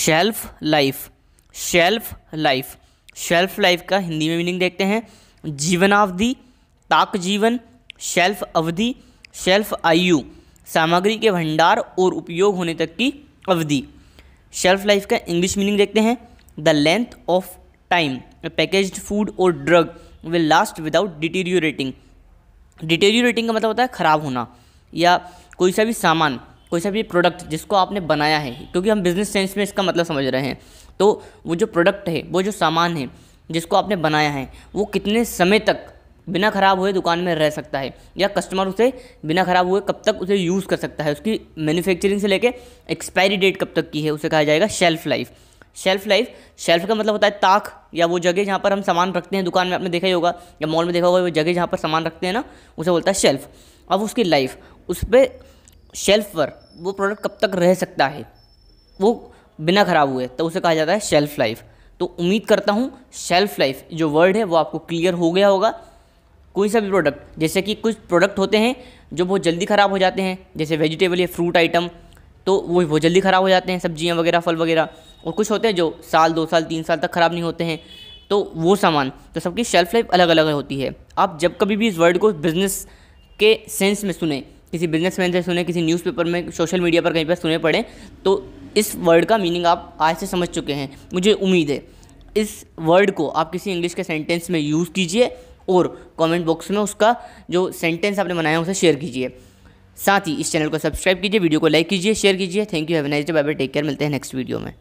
shelf life shelf life shelf life का हिंदी में meaning देखते हैं जीवनावधि ताक जीवन शेल्फ अवधि शेल्फ आयु सामग्री के भंडार और उपयोग होने तक की अवधि शेल्फ लाइफ का इंग्लिश मीनिंग देखते हैं the length of time package food और drug will last without deteriorating deteriorating का मतलब होता है ख़राब होना या कोई सा भी सामान कोई सा भी प्रोडक्ट जिसको आपने बनाया है क्योंकि हम बिजनेस सेंस में इसका मतलब समझ रहे हैं तो वो जो प्रोडक्ट है वो जो सामान है जिसको आपने बनाया है वो कितने समय तक बिना ख़राब हुए दुकान में रह सकता है या कस्टमर उसे बिना ख़राब हुए कब तक उसे यूज़ कर सकता है उसकी मैन्युफैक्चरिंग से लेके एक्सपायरी डेट कब तक की है उसे कहा जाएगा shelf life shelf life shelf का मतलब होता है ताक या वो जगह जहाँ पर हम सामान रखते हैं दुकान में आपने देखा ही होगा या मॉल में देखा होगा वो जगह जहाँ पर सामान रखते हैं ना उसे बोलता है शेल्फ़ अब उसकी लाइफ उस पर शेल्फ पर वो प्रोडक्ट कब तक रह सकता है वो बिना ख़राब हुए तो उसे कहा जाता है शेल्फ लाइफ तो उम्मीद करता हूँ शेल्फ लाइफ जो वर्ड है वो आपको क्लियर हो गया होगा कोई सा भी प्रोडक्ट जैसे कि कुछ प्रोडक्ट होते हैं जो बहुत जल्दी ख़राब हो जाते हैं जैसे वेजिटेबल या फ्रूट आइटम तो वो बहुत जल्दी ख़राब हो जाते हैं सब्जियाँ वगैरह फल वगैरह और कुछ होते हैं जो साल दो साल तीन साल तक ख़राब नहीं होते हैं तो वो सामान तो सबकी शेल्फ़ लाइफ अलग अलग होती है आप जब कभी भी इस वर्ड को बिज़नेस के सेंस में सुने किसी बिजनेसमैन से सुने किसी न्यूज़पेपर में सोशल मीडिया पर कहीं पर सुने पड़े तो इस वर्ड का मीनिंग आप आज से समझ चुके हैं मुझे उम्मीद है इस वर्ड को आप किसी इंग्लिश के सेंटेंस में यूज़ कीजिए और कमेंट बॉक्स में उसका जो सेंटेंस आपने बनाया है उसे शेयर कीजिए साथ ही इस चैनल को सब्सक्राइब कीजिए वीडियो को लाइक कीजिए शेयर कीजिए thank you have nice day bye bye take care मिलते हैं नेक्स्ट वीडियो में